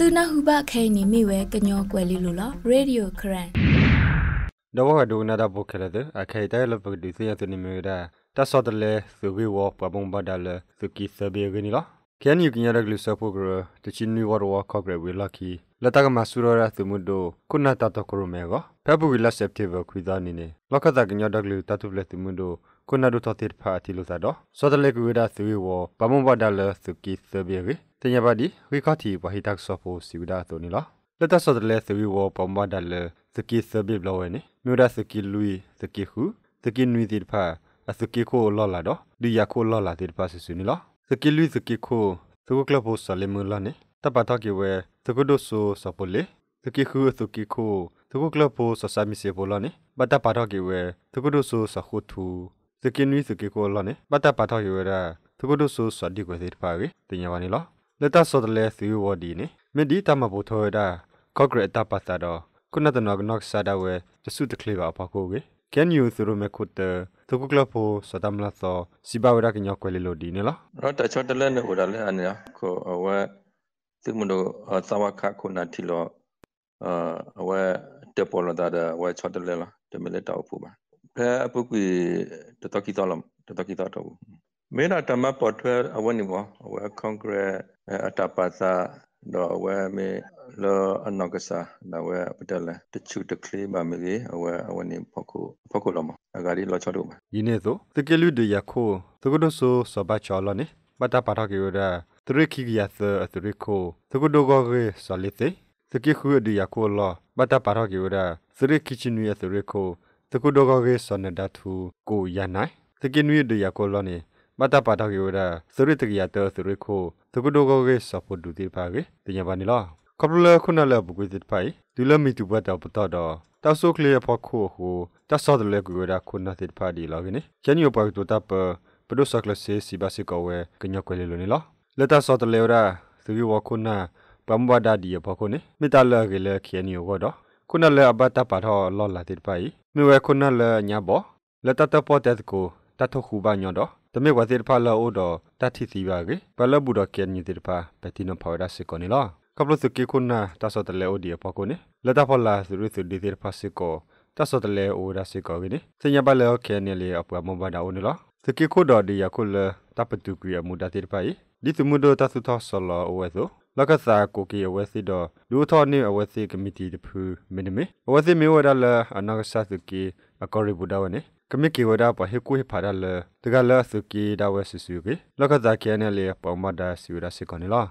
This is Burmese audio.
သူနာဟုဘခဲနီမိဝဲကညောကွယ်လီလိုလားရေဒီယိုခရန်ဒဝဒုနာဒဘုခလဒအခိုင်တဲလပဒီစီယတနီမီရာတဆောတလေသူဝီဝပဘုံဘဒလသူကီဆဘေဂနီလားကန်ယူကညာရဂလူဆပုဂရတချင်းနီဝရဝခော့ဂရဝီလာကီလတကမဆူရရသမှုဒိုခုနတတကရမေကဖပဝီလာစက်တီဗခွေဒါနီနေလကတကညာဒဂလူတတုလက်သမှုဒိုခုနဒုတတိဖာတီလိုသာတော့စောတလေကွေဒါသွေဝပမွန်ဘဒါလသုကီသဘေရီတညာပါဒီဝိကတိဝဟိတက်ဆောဖို့စီဝဒတိုနီလာလက်တဆောတလဲသဝီဝပမဒလစကိစဘိဘလဝနေမြူဒါစကိလူစကိခုစကိနွီတိဖာအစကိခိုလော်လာတော့ဒီယာခိုလော်လာတိဖာဆီဆူနီလာစကိလူစကိခိုသကုကလဖို့ဆလေမူလာနေတပတာကေဝဲသကုဒိုဆိုစပိုလေစကိခုစကိခိုသကုကလဖို့ဆဆမီစေပိုလာနေဘတပတာကေဝဲသကုဒိုဆိုစခုထူစကိနွီစကိခိုလော်နေဘတပတာကေဝဲသကုဒိုဆိုစဒီကွေတိဖာဝေတင်ညာပါနေလားလတဆောတလဲသီဝဒီနိမဒီတမဘူထောရဒါကော့ဂရက်တပတ်တာတော့ခုနတနောကနော့ဆာဒဝဲတဆုတကလေးပါပါကိုကေကန်ယူသူရမခုတသကုကလဖိုစတမ်လာသောစီဘဝရကညောကွယ်လေလိုဒီနော်ရောတချောတလဲနေဟိုဒါလဲအနေကိုအဝဲသူမတို့သဝခခုနာတီလောအဝဲတပေါ်လာတာဝဲချောတလဲလားတမလဲတောက်ဖို့ပါဖဲအပုကွေတတကီတော်လမ်တတကီတော်တော့မင်းတာတမပေါ်ထွဲအဝဲနေပါအဝဲကွန်ကရစ်အတပါသတော့အဝဲမေလောအနောက်ကစားဒါဝဲပတလဲတချူတကလေးပါမေကြီးအဝဲအဝနေဖခုဖခုလောမအဂါဒီလောချလို့မယင်းနေသောတကယ်လူတွေရခိုသကုဒဆိုစဘချော်လောနေပတပါထကေရသရခိကရသအသရခိုသကုဒဂောကေဆလိသိသကိခုရဒီရခိုလောပတပါထကေရသရခိချင်းရသရခိုသကုဒဂောကေဆနဒသူကိုရနိုင်သကိနွေဒီရခိုလောနေမတပါတာကေဝဒစရိတကရတစရိခိုသကုဒိုကောကေစပုဒုတိပါကေတညပါနီလောကပလခုနလဘုကွေစ်ပိုင်ဒူလမီတူဘတ်တော့ပတော်တော့တဆုကလေဖခိုဟူတဆောဒလေကွေဒါခုနသစ်ဖာဒီလောကနေချန်ယောပါတူတပ်ပဒုစကလစီစီဘစီကောဝဲကညောကွေလေလိုနီလောလတဆောဒလေရာသူဝခုနာပမ်ဘဒါဒီဖခိုနေမိတလကေလေခေနီယောကတော့ခုနလအဘတပါတော့လောလာသစ်ပိုင်မြဝဲခုနလညာဘောလတတပေါ်တက်ကိုတတ်ထခုပါညောတော့တမေဝသေတဖာလောအိုတော့တတ်တိစီပါကေဘလဘူတော့ကဲညတိတဖာပတိနောဖော်ဒါစကောနီလောကပလစကေခုနာတဆောတလေအိုဒီပကောနီလတာဖော်လာစရုစဒီတိဖာစကောတဆောတလေအိုဒါစကောကေနီစညပါလောကဲနီလေအပမဘာဒါအိုနီလောစကေခုတော့ဒီယခုလတပတုကရမူဒတိတဖာဤဒီသမုဒတသုသောဆလောအိုဝဲသောလက္ခဏာကိုကေဝစီတော့လူထောနေအဝစီကမတီတဖူမင်းမေအဝစီမေဝဒါလအနာကဆတ်ကေအကောရီဘူဒါဝနေကမိကေဝဒါပဟေကူဟေဖာဒလတကလဆုကီဒါဝဲဆူဆူကေလကဇာကေနယ်လေပေါမဒါဆူရာစီကောနီလာ